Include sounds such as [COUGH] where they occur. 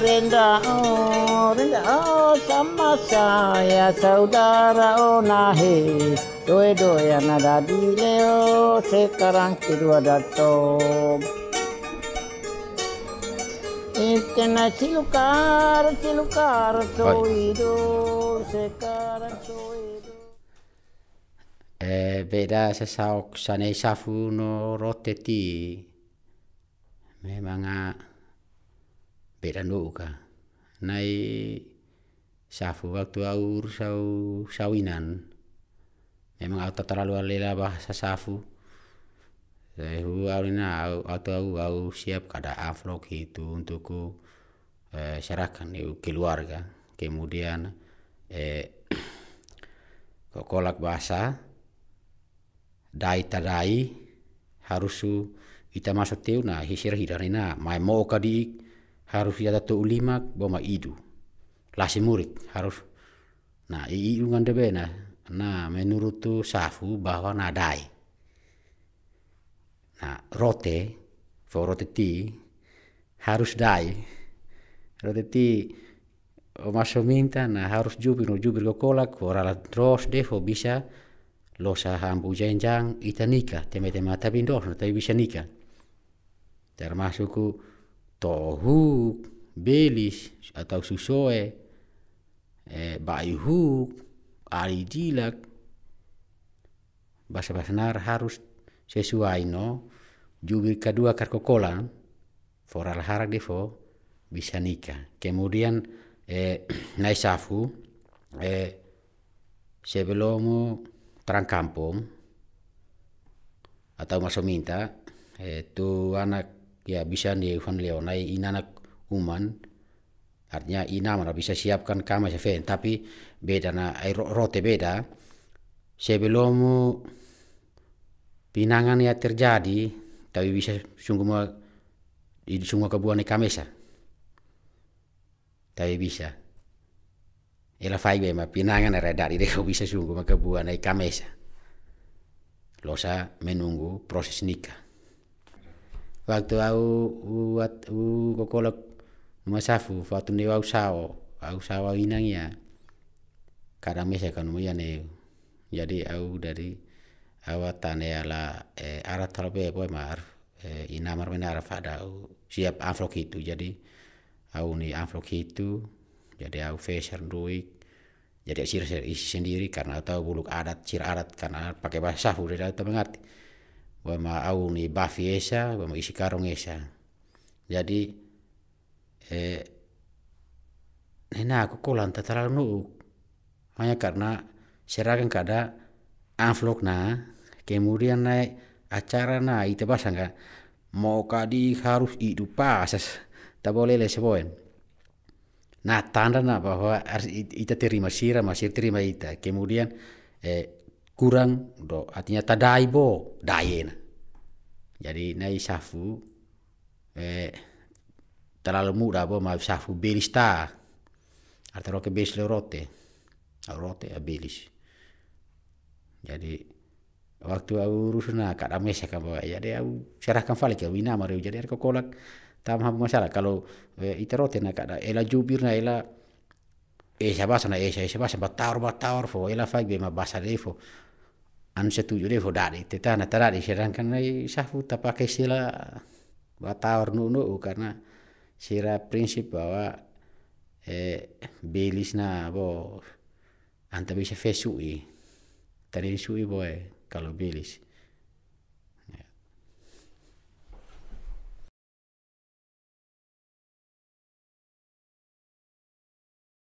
Rinda oh Rinda oh sama saya saudara oh nahi doe yang ada di leo sekarang kedua datang Itena silukar silukar soido sekarang soido beda sesa sanai safuno roteti memang Peran u'ka nai safu waktu au sau sawinan memang au ta terlalu alela bahasa safu eh, hu au na, au atau au siap kada amplop itu untukku eh, serahkan deu keluarga kemudian eh, [CLEARS THROAT] kokolak bahasa, dai tadai harus kita masuk maso teu na hisir hidar mai mae harus ia ya tato ulimak boma idu lasi murid harus nah ii ungan debe nah na menurut tu safu bahwa nadai nah rote fo rote ti harus dai rote ti o maso minta nah harus jubir no jubir go kolak fo rala dros de fo bisa losa hambu jenjang ita nikah teme tema tapi dos no tapi bisa nikah termasuk ku tohu, belis, atau susoe, e, baihuk, arijilak, bahasa bahasa nar harus sesuai no juga kedua karkokolan foral harak defo bisa nikah kemudian eh, [CLEARS THROAT] naisafu eh, sebelum terang kampung atau masuk minta eh, tu anak ya bisa di fan leonai inanak uman artinya inamana bisa siapkan kama sefen tapi beda na eh, rote beda sebelum pinangan ya terjadi tapi bisa sungguh mau di sungguh kebuan kamesa tapi bisa ela fai be ma pinangan era dari deka [LAUGHS] bisa sungguh mau kebuan kamesa losa menunggu proses nikah waktu au wat u kokolok masafu safu ne au sao au sao inang ya kadang mesa kanu ya ne jadi au dari awatan ya la eh, arat terbe boy eh, mar eh, inamar menar fada au siap aflok itu jadi au ni aflok itu jadi au fesher duik jadi sir isi sendiri karena tahu buluk adat sir adat karena pakai bahasa safu dari tahu mengerti wa ma au ni bafi esa wa isi karong esa jadi eh nena aku kolan tatara nu hanya karena serakan kada anflok na kemudian na acara na ite pasang ka mau kadi harus idu pasas tak boleh seboen nah tanda na bahwa harus ita terima sira masih terima ita kemudian eh, kurang do artinya tadai bo na jadi nai safu eh terlalu mudah bo ma safu berista artero ke roke le rote au rote a belis jadi waktu au rusuna kada mesek kan bawa jadi au serahkan falik ke ina reu jadi ada kolak tam habu masalah kalau eh, iterote na kada ela jubir na ela basa na eesha eesha basa batar batar fo be ma basa baasalee fo tu tujulee fo daadhe te taana kan nai sa fu ke sila nu nu'nu' karena sila prinsip bahwa eh, na bo anta bisa fe su i bo boe kalau belis.